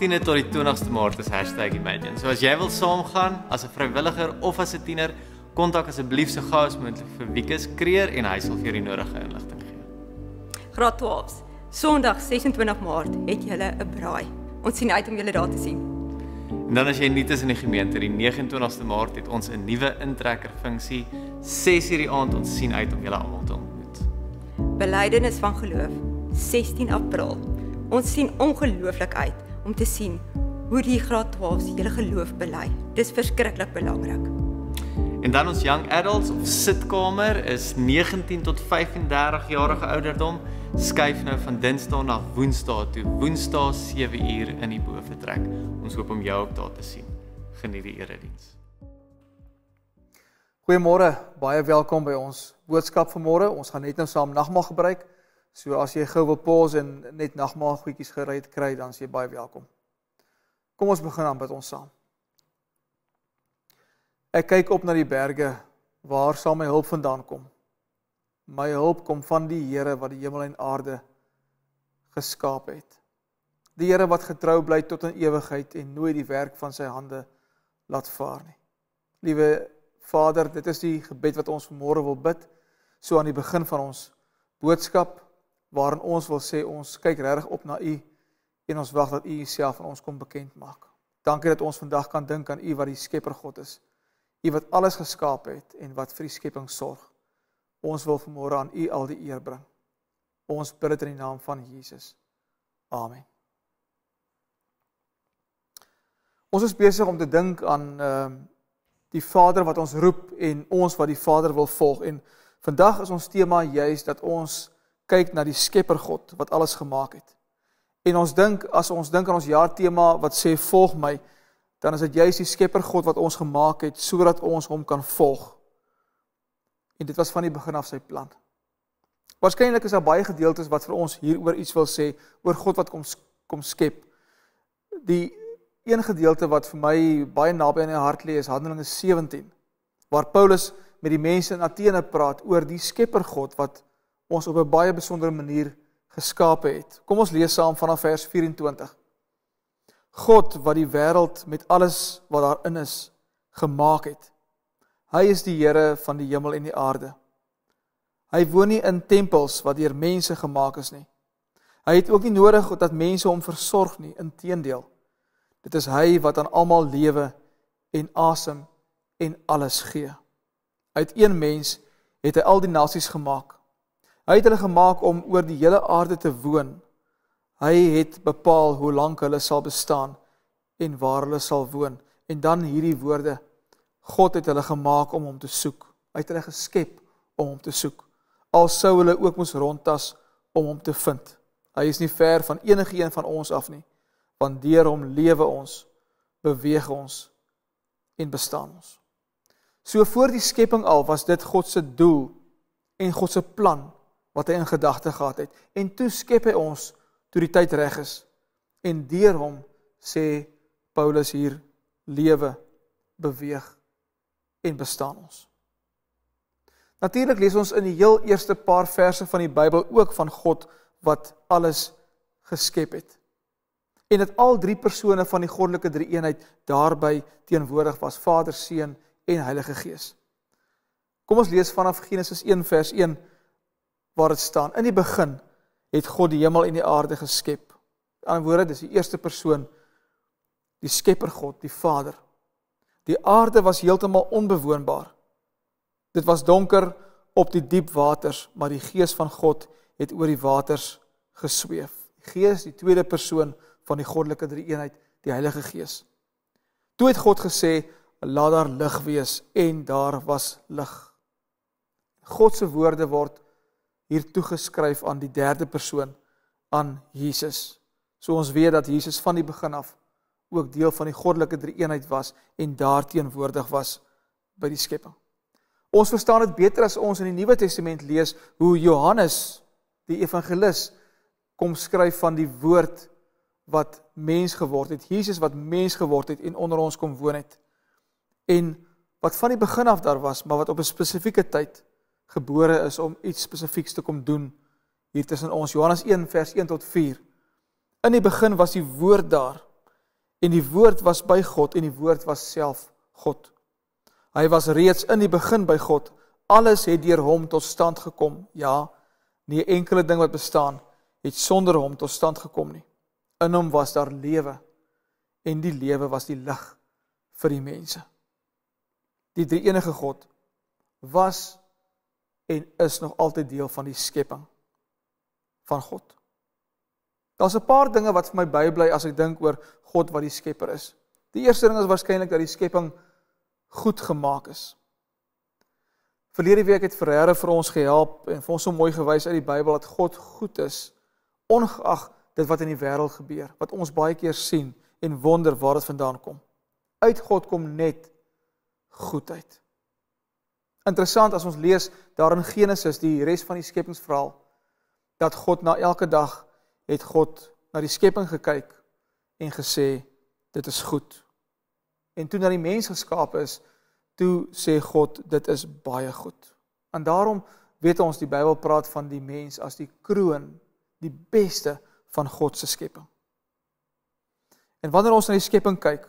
18de tot die 20ste Maart is #imagine. So as jy wil saamgaan as 'n vrywilliger of as 'n tiener, kontak asseblief so gou as moontlik vir Wikus Kreer en hy sal vir die nodige inligting gee. Graad 12s. Sondag 26 Maart het jy 'n braai. Ons sien uit om julle daar te sien. En dan as jy nie tussen die gemeente die 29ste Maart het ons 'n nuwe intrekker funksie 6:00 die aand ons sien uit om julle almal te ontmoet. Belydenis van geloof 16 April. Ons sien ongelooflik uit om te sien hoe die graad 12s hulle geloof bely. Dis verskriklik belangrik. En dan ons young adults of sitkamer is 19 tot 35 jarige ouderdom skuif nou van Dinsdae na Woensdae toe. Woensdae 7 uur in die boefretrek. Ons hoop om jou ook daar te sien. Geniet die erediens. Goeiemôre, baie welkom by ons boodskap vanmôre. Ons gaan net nou saam nagmaal gebruik. So as jy gou wil pause en net nagmaal goedjies gereed kry, dan is jy baie welkom. Kom ons begin aan bid ons saam. Ek kyk op na die berge waar sal my hulp vandaan kom? My hulp kom van die Here wat die hemel en aarde geskaap het. Die Here wat getrou bly tot in ewigheid en nooit die werk van sy hande laat vaar nie. Liewe Vader, dit is die gebed wat ons vanmôre wil bid so aan die begin van ons boodskap waarin ons wil sê ons kyk regtig op na u en ons wag dat u jy jouself aan ons kom bekend maak. Dankie dat ons vandag kan dink aan u wat die Skepper God is. U wat alles geskaap het en wat vir die skepping sorg. Ons wil vanmôre aan u al die eer bring. Ons bid dit in die naam van Jesus. Amen. Ons is besig om te dink aan ehm uh, die Vader wat ons roep en ons wat die Vader wil volg en vandag is ons tema juis dat ons kyk na die Skepper God wat alles gemaak het. En ons dink as ons dink aan ons jaartema wat sê volg my, dan is dit juist die Skepper God wat ons gemaak het sodat ons hom kan volg. En dit was van die begin af sy plan. Waarskynlik is daar baie gedeeltes wat vir ons hieroor iets wil sê oor God wat kom kom skep. Die een gedeelte wat vir my baie naby aan my hart lê is Handelinge 17 waar Paulus met die mense in Athene praat oor die Skepper God wat ons op 'n baie besondere manier geskape het. Kom ons lees saam vanaf vers 24. God wat die wêreld met alles wat daarin is gemaak het. Hy is die Here van die hemel en die aarde. Hy woon nie in tempels wat deur mense gemaak is nie. Hy het ook nie nodig dat mense hom versorg nie, inteendeel. Dit is hy wat aan almal lewe en asem en alles gee. Uit een mens het hy al die nasies gemaak Hy het hulle gemaak om oor die hele aarde te woon. Hy het bepaal hoe lank hulle sal bestaan en waar hulle sal woon. En dan hierdie woorde: God het hulle gemaak om hom te soek. Hy het hulle geskep om hom te soek. Al sou hulle ook mos rondtas om hom te vind. Hy is nie ver van enige een van ons af nie, want deur hom lewe ons, beweeg ons en bestaan ons. So voor die skepping al was dit God se doel en God se plan wat hy in gedagte gehad het en toe skep hy ons toe die tyd reg is en deur hom sê Paulus hier lewe beweeg en bestaan ons. Natuurlik lees ons in die heel eerste paar verse van die Bybel ook van God wat alles geskep het. En dat al drie persone van die goddelike drie-eenheid daarby teenwoordig was: Vader, Seun en Heilige Gees. Kom ons lees vanaf Genesis 1 vers 1 waar dit staan in die begin het God die hemel en die aarde geskep. In ander woorde, dis die eerste persoon die skepper God, die Vader. Die aarde was heeltemal onbewoonbaar. Dit was donker op die diep waters, maar die gees van God het oor die waters gesweef. Die gees, die tweede persoon van die goddelike drie-eenheid, die Heilige Gees. Toe het God gesê, "Laat daar lig wees," en daar was lig. God se woorde word hier toegeskryf aan die derde persoon aan Jesus. So ons weet dat Jesus van die begin af ook deel van die goddelike drie-eenheid was en daarteenwoordig was by die skepping. Ons verstaan dit beter as ons in die Nuwe Testament lees hoe Johannes die evangelis kom skryf van die woord wat mens geword het, Jesus wat mens geword het en onder ons kom woon het. En wat van die begin af daar was, maar wat op 'n spesifieke tyd gebore is om iets spesifieks te kom doen hier tussen ons. Johannes 1 vers 1 tot 4. In die begin was die woord daar en die woord was by God en die woord was self God. Hy was reeds in die begin by God. Alles het deur hom tot stand gekom. Ja, nie enkele ding wat bestaan het sonder hom tot stand gekom nie. In hom was daar lewe en die lewe was die lig vir die mense. Die drie enige God was en is nog altyd deel van die skepping van God. Daar's 'n paar dinge wat vir my bybly as ek dink oor God wat die skepper is. Die eerste ding is waarskynlik dat die skepping goed gemaak is. Verlede week het Ferreira vir ons gehelp en vir ons so mooi gewys uit die Bybel dat God goed is ongeag dit wat in die wêreld gebeur, wat ons baie keer sien en wonder waar dit vandaan kom. Uit God kom net goedheid. Interessant as ons lees daar in Genesis die res van die skepingsverhaal dat God na elke dag het God na die skepping gekyk en gesê dit is goed. En toe na die mens geskaap is, toe sê God dit is baie goed. En daarom weet ons die Bybel praat van die mens as die kroon, die beste van God se skepping. En wanneer ons na die skepping kyk,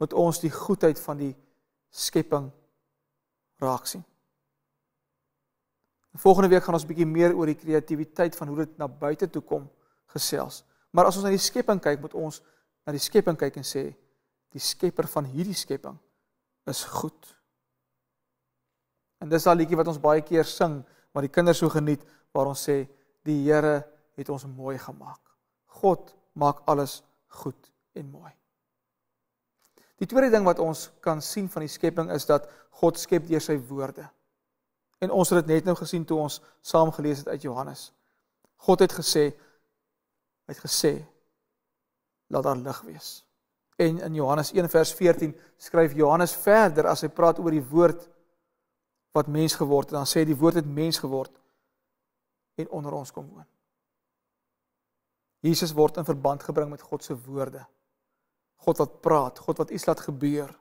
moet ons die goedheid van die skepping raak sien. Volgende week gaan ons 'n bietjie meer oor die kreatiwiteit van hoe dit na buite toe kom gesels. Maar as ons na die skepping kyk, moet ons na die skepping kyk en sê die skepper van hierdie skepping is goed. En dis daai liedjie wat ons baie keer sing, wat die kinders so geniet, waar ons sê die Here het ons mooi gemaak. God maak alles goed en mooi. Die tweede ding wat ons kan sien van die skepping is dat God skep deur sy woorde. En ons het dit net nou gesien toe ons saam gelees het uit Johannes. God het gesê hy het gesê laat daar lig wees. En in Johannes 1:14 skryf Johannes verder as hy praat oor die woord wat mens geword het, dan sê hy die woord het mens geword en onder ons kom woon. Jesus word in verband gebring met God se woorde. God wat praat, God wat iets laat gebeur.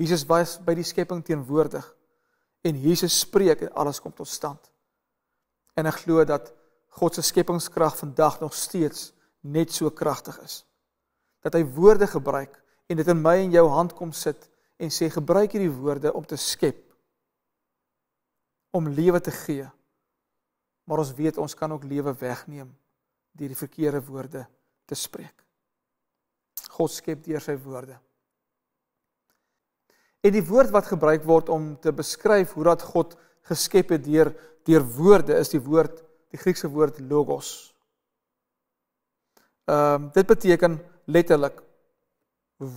Jesus was by die skepping teenwoordig en Jesus spreek en alles kom tot stand. En ek glo dat God se skepingskrag vandag nog steeds net so kragtig is. Dat hy woorde gebruik en dit in my en jou hand kom sit en sê gebruik hierdie woorde om te skep om lewe te gee. Maar ons weet ons kan ook lewe wegneem deur die verkeerde woorde te spreek. God skep deur sy woorde. En die woord wat gebruik word om te beskryf hoe dat God geskep het deur deur woorde is die woord die Griekse woord logos. Ehm um, dit beteken letterlik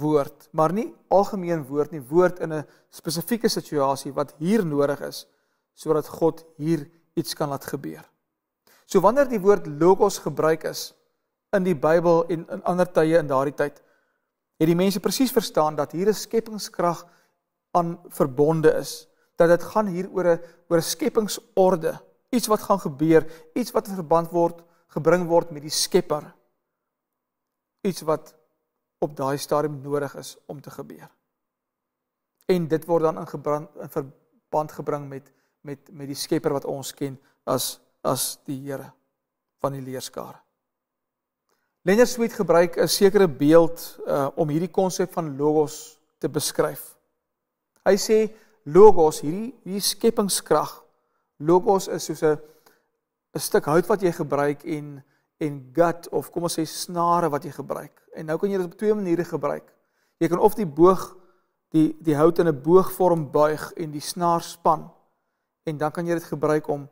woord, maar nie algemeen woord nie, woord in 'n spesifieke situasie wat hier nodig is sodat God hier iets kan laat gebeur. So wanneer die woord logos gebruik is in die Bybel en in ander tye in daardie tyd, het die mense presies verstaan dat hier 'n skepingskrag aan verbonde is. Dat dit gaan hier oor 'n oor 'n skepingsorde, iets wat gaan gebeur, iets wat in verband word gebring word met die Skepper. Iets wat op daai stadium nodig is om te gebeur. En dit word dan in, gebrand, in verband gebring met met met die Skepper wat ons ken as as die Here van die leerskare. Lennard Sweet gebruik 'n sekere beeld uh, om hierdie konsep van logos te beskryf. Hy sê logos hierdie hierdie skepingskrag logos is soos 'n 'n stuk hout wat jy gebruik en en gut of kom ons sê snare wat jy gebruik. En nou kan jy dit op twee maniere gebruik. Jy kan of die boog die die hout in 'n boogvorm buig en die snaar span en dan kan jy dit gebruik om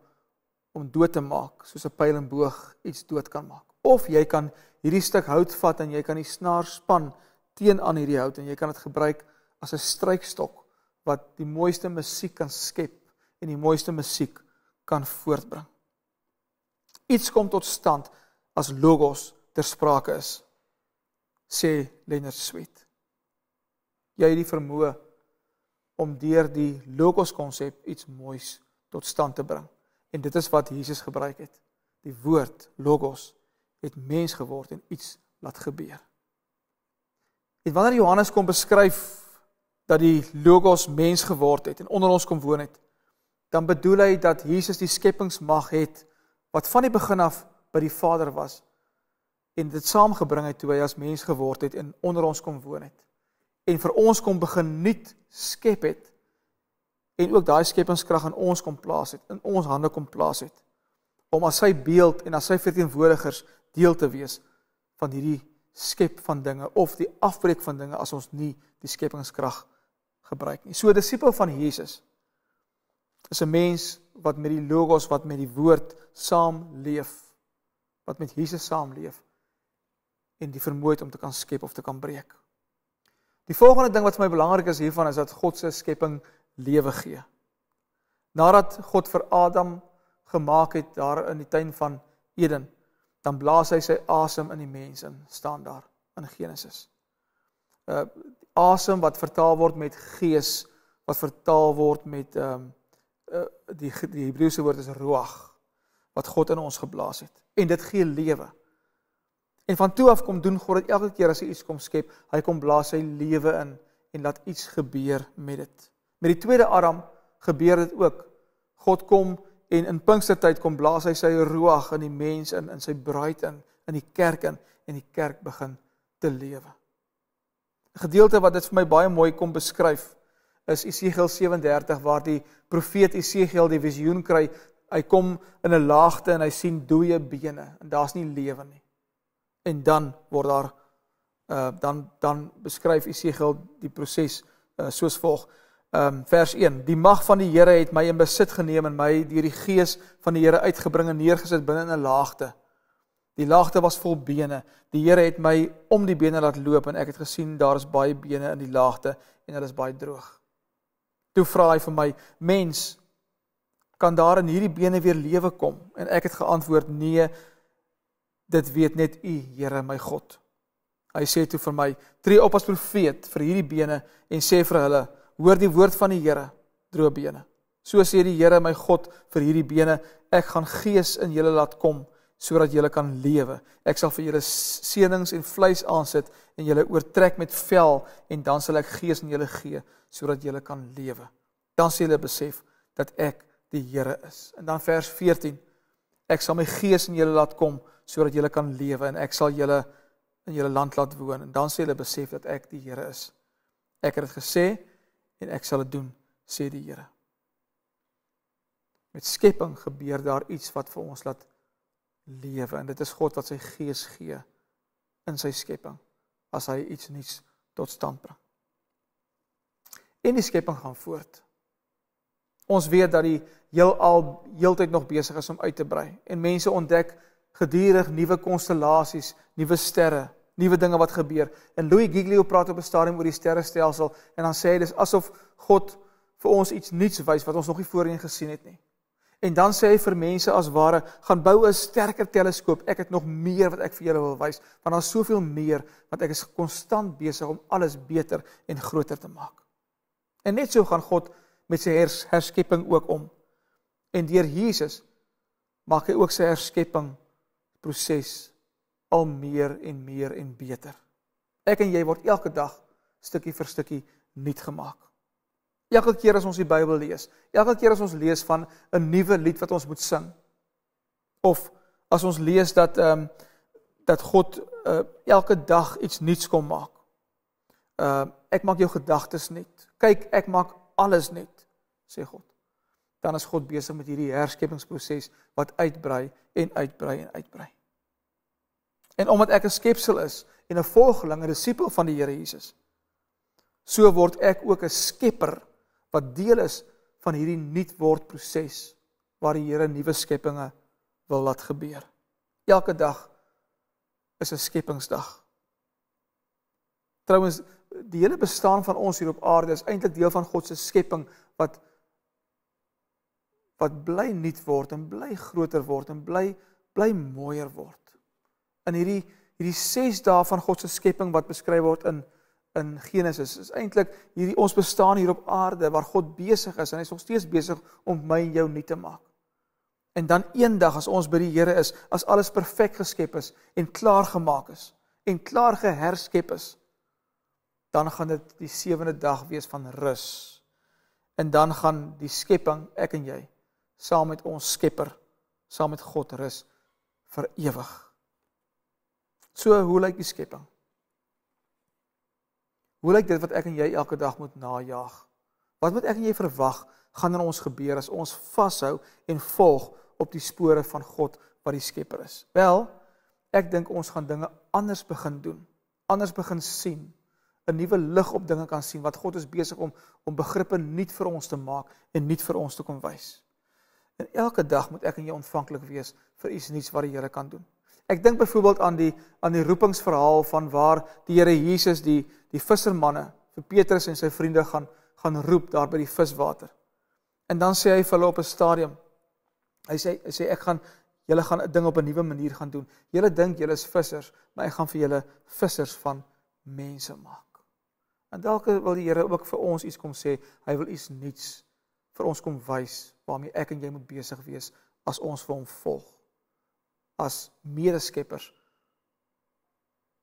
om dood te maak soos 'n pyl en boog iets dood kan maak. Of jy kan hierdie stuk hout vat en jy kan die snaar span teen aan hierdie hout en jy kan dit gebruik as 'n strykstok wat die mooiste musiek kan skep en die mooiste musiek kan voortbring. Iets kom tot stand as logos ter sprake is. sê Lennard Sweet. Jy het die vermoë om deur die logos konsep iets moois tot stand te bring en dit is wat Jesus gebruik het. Die woord logos het mens geword en iets laat gebeur. En wanneer Johannes kom beskryf dat die Logos mens geword het en onder ons kom woon het, dan bedoel hy dat Jesus die skepingsmag het wat van die begin af by die Vader was en dit saamgebring het toe hy as mens geword het en onder ons kom woon het en vir ons kom begin nuut skep het en ook daai skepingskrag in ons kom plaas het in ons hande kom plaas het om as sy beeld en as sy verteenwoordigers deel te wees van hierdie skep van dinge of die afbreek van dinge as ons nie die skepingskrag gebruik nie. So disipel van Jesus is 'n mens wat met die logos wat met die woord saamleef, wat met Jesus saamleef en die vermoë om te kan skep of te kan breek. Die volgende ding wat vir my belangrik is hiervan is dat God se skepping lewe gee. Nadat God vir Adam gemaak het daar in die tuin van Eden, dan blaas hy sy asem in die mens in staan daar in Genesis. Uh asem wat vertaal word met gees wat vertaal word met ehm um, uh die die Hebreëse woord is ruach wat God in ons geblaas het en dit gee lewe. En van toe af kom doen God dit elke keer as hy iets kom skep, hy kom blaas sy lewe in en laat iets gebeur met dit. Met die tweede Adam gebeur dit ook. God kom en in Pinkstertyd kom blaas hy sy roog in die mens in in sy bruid in in die kerk in en die kerk begin te lewe. 'n Gedeelte wat dit vir my baie mooi kom beskryf is Esegiel 37 waar die profeet Esegiel die visioen kry. Hy kom in 'n laagte en hy sien dooie bene en daar's nie lewe nie. En dan word daar uh dan dan beskryf Esegiel die proses uh, eh, soos volg um, vers 1. Die mag van die Here het my in besit geneem en my deur die gees van die Here uitgebring en neergesit binne in 'n laagte. Die laagte was vol bene. Die Here het my om die bene laat loop en ek het gesien daar is baie bene in die laagte en hulle is baie droog. Toe vra hy vir my: "Mens, kan daar in hierdie bene weer lewe kom?" En ek het geantwoord: "Nee, dit weet net U, Here my God." Hy sê toe vir my: "Tree op as profeet vir hierdie bene en sê vir hulle: hoor die woord van die Here, droë bene. So sê die Here my God vir hierdie bene, ek gaan gees in julle laat kom sodat julle kan lewe. Ek sal vir julle seenings en vleis aansit en julle oortrek met vel en dan sal ek gees in julle gee sodat julle kan lewe. Dan sê hulle besef dat ek die Here is. En dan vers 14. Ek sal my gees in julle laat kom sodat julle kan lewe en ek sal julle in julle land laat woon en dan sê hulle besef dat ek die Here is. Ek het dit gesê en ek sal dit doen, sê die Here. Met skepping gebeur daar iets wat vir ons laat lewe en dit is God wat sy gees gee in sy skepping as hy iets nuuts tot stand bring. En die skepping gaan voort. Ons weet dat die heelal heeltyd nog besig is om uit te brei en mense ontdek gedurig nuwe konstellasies, nuwe sterre nuwe dinge wat gebeur. En Louis Giglio praat op 'n stadium oor die sterrestelsel en dan sê hy dis asof God vir ons iets nuuts wys wat ons nog nie voorheen gesien het nie. En dan sê hy vir mense as ware, gaan bou 'n sterker teleskoop. Ek het nog meer wat ek vir julle wil wys, want daar's soveel meer wat ek is konstant besig om alles beter en groter te maak. En net so gaan God met sy hers, herskepping ook om. En deur Jesus maak hy ook sy herskepping proses al meer en meer en beter. Ek en jy word elke dag stukkie vir stukkie nuut gemaak. Elke keer as ons die Bybel lees, elke keer as ons lees van 'n nuwe lied wat ons moet sing of as ons lees dat ehm um, dat God uh, elke dag iets nuuts kom maak. Ehm uh, ek maak jou gedagtes nuut. Kyk, ek maak alles nuut, sê God. Dan is God besig met hierdie herskepingsproses wat uitbrei en uitbrei en uitbrei en omdat ek 'n skepsel is en 'n volgeling, 'n disipel van die Here Jesus, so word ek ook 'n skepper wat deel is van hierdie nuutword proses waar die Here nuwe skepinge wil laat gebeur. Elke dag is 'n skepingsdag. Trouwens, die hele bestaan van ons hier op aarde is eintlik deel van God se skepping wat wat bly nuut word en bly groter word en bly bly mooier word in hierdie hierdie 6 dae van God se skepping wat beskryf word in in Genesis. Dit is eintlik hierdie ons bestaan hier op aarde waar God besig is en hy is nog steeds besig om my en jou nuut te maak. En dan eendag as ons by die Here is, as alles perfek geskep is en klaar gemaak is en klaar geherskep is, dan gaan dit die sewende dag wees van rus. En dan gaan die skepping, ek en jy, saam met ons Skepper, saam met God rus vir ewig. So hoe lyk die skepping? Hoe lyk dit wat ek en jy elke dag moet najag? Wat moet ek en jy verwag gaan in ons gebeur as ons vashou en volg op die spore van God wat die Skepper is? Wel, ek dink ons gaan dinge anders begin doen. Anders begin sien. 'n Nuwe lig op dinge kan sien wat God is besig om om begrippe nuut vir ons te maak en nuut vir ons te kom wys. En elke dag moet ek en jy ontvanklik wees vir iets nuuts wat die Here kan doen. Ek dink byvoorbeeld aan die aan die roepingsverhaal van waar die Here Jesus die die vissermanne vir Petrus en sy vriende gaan gaan roep daar by die viswater. En dan sê hy vir hulle op 'n stadium. Hy sê hy sê ek gaan julle gaan 'n ding op 'n nuwe manier gaan doen. Julle dink julle is vissers, maar ek gaan vir julle vissers van mense maak. En dalk wil die Here ook vir ons iets kom sê. Hy wil iets nuuts vir ons kom wys waarmee ek en jy moet besig wees as ons vir hom volg as medeskeppers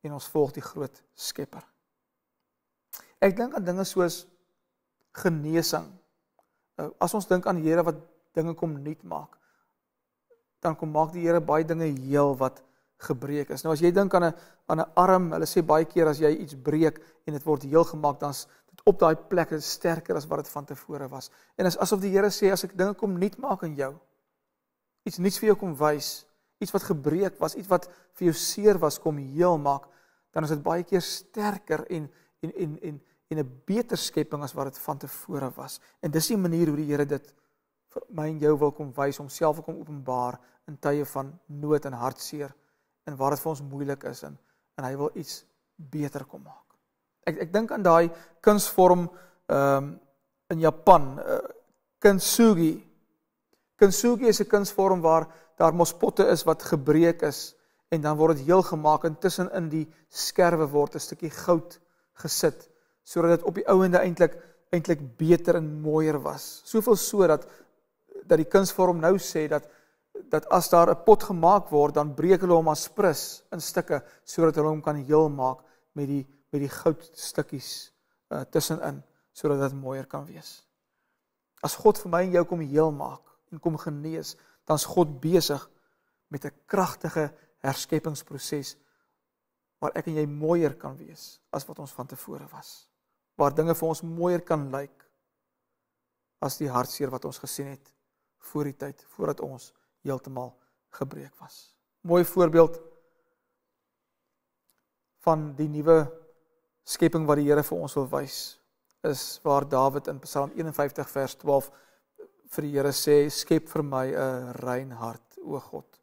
en ons volg die groot Skepper. Ek dink aan dinge soos genesing. Nou, as ons dink aan die Here wat dinge kom nuut maak, dan kom maak die Here baie dinge heel wat gebreek is. Nou as jy dink aan 'n aan 'n arm, hulle sê baie keer as jy iets breek en dit word heel gemaak, dan's dit op daai plek is sterker as wat dit van tevore was. En as, asof die Here sê as ek dinge kom nuut maak in jou, iets nuuts vir jou kom wys, iets wat gebreek was, iets wat vir jou seer was kom heel maak, dan is dit baie keer sterker en en en en en 'n beter skepping as wat dit van tevore was. En dis die manier hoe die Here dit vir my en jou wil kom wys, homself kom openbaar in tye van nood en hartseer en waar dit vir ons moeilik is en en hy wil iets beter kom maak. Ek ek dink aan daai kunsvorm ehm um, in Japan, uh, kintsugi. Kintsugi is 'n kunsvorm waar daar mos potte is wat gebreek is en dan word dit heel gemaak en tussenin die skerwe word 'n stukkie goud gesit sodat dit op die ouende eintlik eintlik beter en mooier was. Soveel so dat dat die kunsvorm nou sê dat dat as daar 'n pot gemaak word, dan breek hulle hom as prins in stukke sodat hulle hom kan heel maak met die met die goudstukkies uh, eh, tussenin sodat dit mooier kan wees. As God vir my en jou kom heel maak en kom genees, dan's God besig met 'n kragtige herskepingsproses waar ek en jy mooier kan wees as wat ons van tevore was. Waar dinge vir ons mooier kan lyk as die hartseer wat ons gesien het voor die tyd voordat ons heeltemal gebreek was. Mooi voorbeeld van die nuwe skepping wat die Here vir ons wil wys is waar Dawid in Psalm 51 vers 12 vir die Here sê skep vir my 'n rein hart o God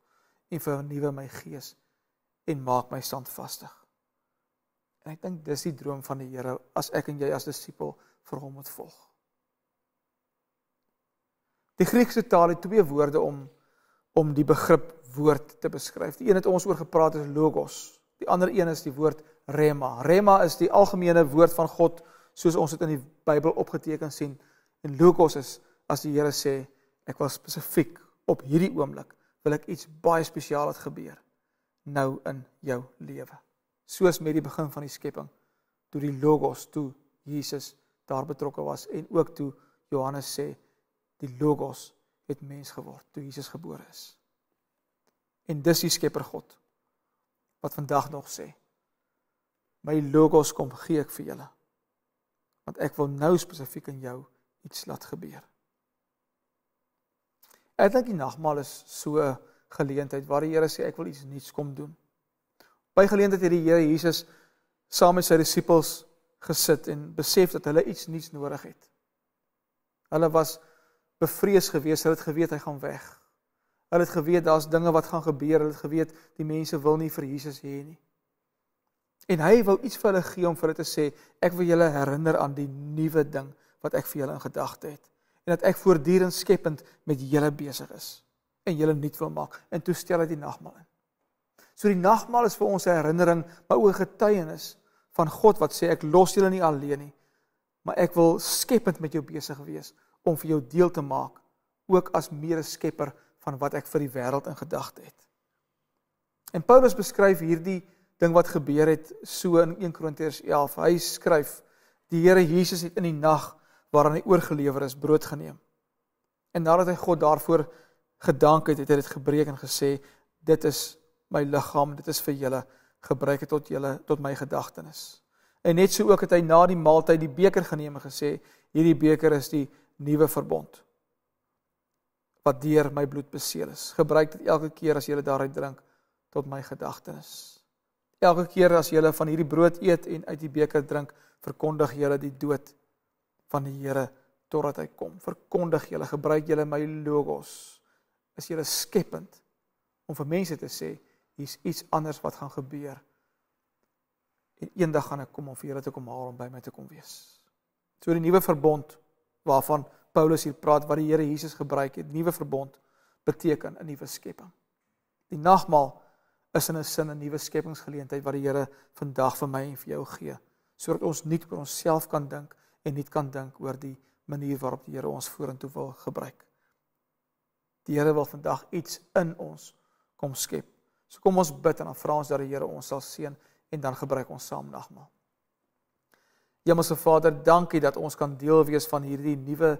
en vernuwe my gees en maak my standvastig. En ek dink dis die droom van die Here as ek en jy as disipel vir hom moet volg. Die Griekse taal het twee woorde om om die begrip woord te beskryf. Die een het ons oor gepraat is logos. Die ander een is die woord rema. Rema is die algemene woord van God soos ons dit in die Bybel opgeteken sien en logos is as die Here sê ek was spesifiek op hierdie oomblik wil ek iets baie spesiaal het gebeur nou in jou lewe. Soos met die begin van die skepping toe die logos toe Jesus daar betrokke was en ook toe Johannes sê die logos het mens geword toe Jesus gebore is. En dis die Skepper God wat vandag nog sê my logos kom gee ek vir julle want ek wil nou spesifiek in jou iets laat gebeur. Ek dink die nagmaal is so geleentheid waar die Here sê ek wil iets nuuts kom doen. By geleentheid het die Here Jesus saam met sy disippels gesit en besef dat hulle iets nuuts nodig het. Hulle was bevrees geweest, hulle het geweet hy gaan weg. Hulle het geweet daar's dinge wat gaan gebeur, hulle het geweet die mense wil nie vir Jesus hê nie. En hy wou iets vir hulle gee om vir hulle te sê, ek wil julle herinner aan die nuwe ding wat ek vir julle in gedagte het en dat ek voortdurend skepend met julle besig is en julle nuut wil maak en toestel dit die nagmaal in. So die nagmaal is vir ons 'n herinnering, maar ook 'n getuienis van God wat sê ek los julle nie alleen nie, maar ek wil skepend met jou besig wees om vir jou deel te maak ook as mede-skepper van wat ek vir die wêreld in gedagte het. En Paulus beskryf hierdie ding wat gebeur het so in 1 Korintiërs 11. Hy skryf: Die Here Jesus het in die nag waaraan hy oorgelewer is, brood geneem. En nadat hy God daarvoor gedank het, het hy dit gebreek en gesê: "Dit is my liggaam, dit is vir julle. Gebruik dit tot julle tot my gedagtenis." En net so ook het hy na die maaltyd die beker geneem en gesê: "Hierdie beker is die nuwe verbond wat deur my bloed beseël is. Gebruik dit elke keer as julle daaruit drink tot my gedagtenis." Elke keer as julle van hierdie brood eet en uit die beker drink, verkondig julle die dood van die Here totdat hy kom. Verkondig julle, gebruik julle my logos. Is julle skepend om vir mense te sê hier's iets anders wat gaan gebeur. En eendag gaan ek kom om vir julle te kom haal om by my te kom wees. So die nuwe verbond waarvan Paulus hier praat wat die Here Jesus gebruik het, nuwe verbond beteken 'n nuwe skepping. Die nagmaal is in 'n sin 'n nuwe skepingsgeleentheid wat die Here vandag vir my en vir jou gee, sodat ons nie oor onsself kan dink nie en net kan dink oor die manier waarop die Here ons vorentoe wil gebruik. Die Here wil vandag iets in ons kom skep. So kom ons bid en dan vra ons dat die Here ons sal seën en dan gebruik ons saam nagmaal. Hemelse Vader, dankie dat ons kan deel wees van hierdie nuwe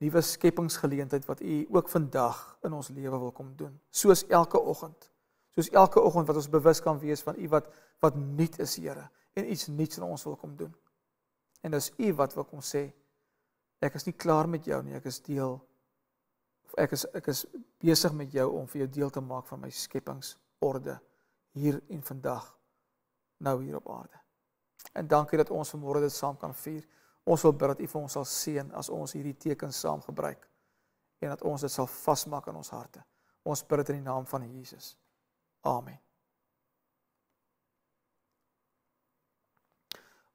nuwe skepingsgeleentheid wat U ook vandag in ons lewe wil kom doen. Soos elke oggend. Soos elke oggend wat ons bewus kan wees van U wat wat nuut is, Here, en iets nuuts in ons wil kom doen. En dis u wat wil kom sê ek is nie klaar met jou nie, ek is deel of ek is ek is besig met jou om vir jou deel te maak van my skepingsorde hier en vandag nou hier op aarde. En dankie dat ons vanmôre dit saam kan vier. Ons wil bid dat U vir ons sal seën as ons hierdie teken saam gebruik en dat ons dit sal vasmaak in ons harte. Ons bid dit in die naam van Jesus. Amen.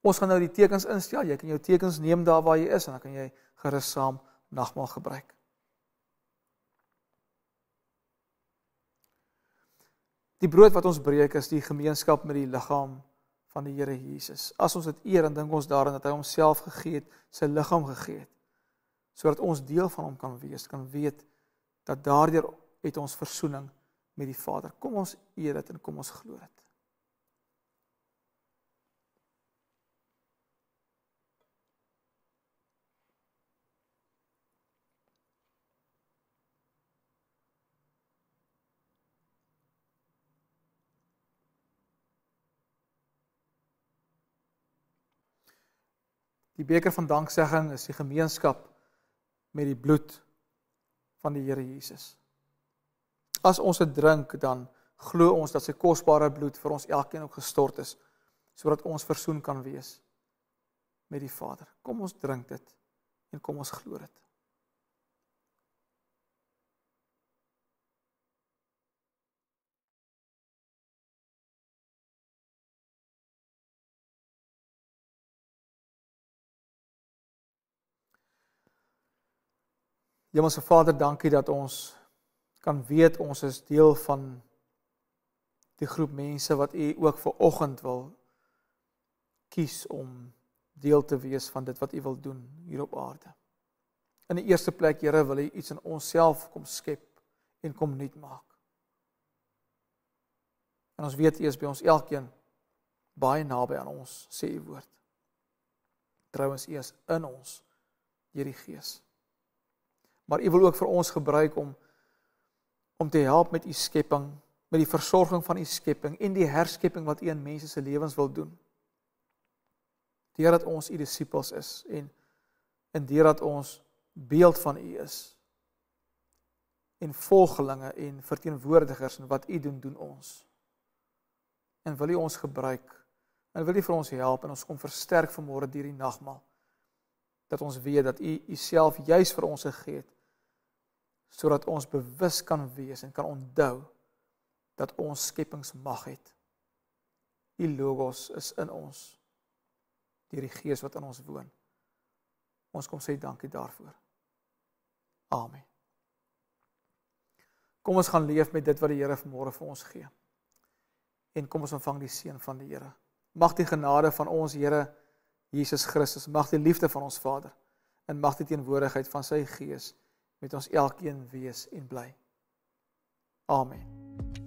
Ons gaan nou die tekens instel. Jy kan jou tekens neem daar waar jy is en dan kan jy gerus saam nagmaal gebruik. Die brood wat ons breek is die gemeenskap met die liggaam van die Here Jesus. As ons dit eer, dan dink ons daaraan dat hy homself gegee het, sy liggaam gegee het, sodat ons deel van hom kan wees, kan weet dat daardeur het ons verzoening met die Vader. Kom ons eer dit en kom ons glo dit. Die beker van danksegging is die gemeenskap met die bloed van die Here Jesus. As ons dit drink, dan glo ons dat sy kosbare bloed vir ons elkeen ook gestort is sodat ons versoen kan wees met die Vader. Kom ons drink dit en kom ons glo dit. Hemelse Vader, dankie dat ons kan weet ons is deel van die groep mense wat U ook ver oggend wil kies om deel te wees van dit wat U wil doen hier op aarde. In die eerste plek, Here, wil U iets in onsself kom skep en kom nuut maak. En ons weet U is by ons elkeen baie naby aan ons, sê U woord. Trouens U is in ons deur die Gees maar u wil ook vir ons gebruik om om te help met u skepping, met die versorging van u skepping en die herskepping wat u in mense se lewens wil doen. Deurdat ons u disippels is en in deurdat ons beeld van u is en volgelinge en verteenwoordigers en wat u doen doen ons. En wil u ons gebruik en wil u vir ons help en ons kom versterk vanmôre deur die nagmaal dat ons weet dat u u self juis vir ons gegee het sodat ons bewus kan wees en kan onthou dat ons skepingsmag het. U logos is in ons deur die gees wat in ons woon. Ons kom sê dankie daarvoor. Amen. Kom ons gaan leef met dit wat die Here vanmôre vir ons gee. En kom ons ontvang die seën van die Here. Mag die genade van ons Here Jesus Christus, mag die liefde van ons Vader en mag die teenwoordigheid van sy Gees met ons elkeen wees en bly. Amen.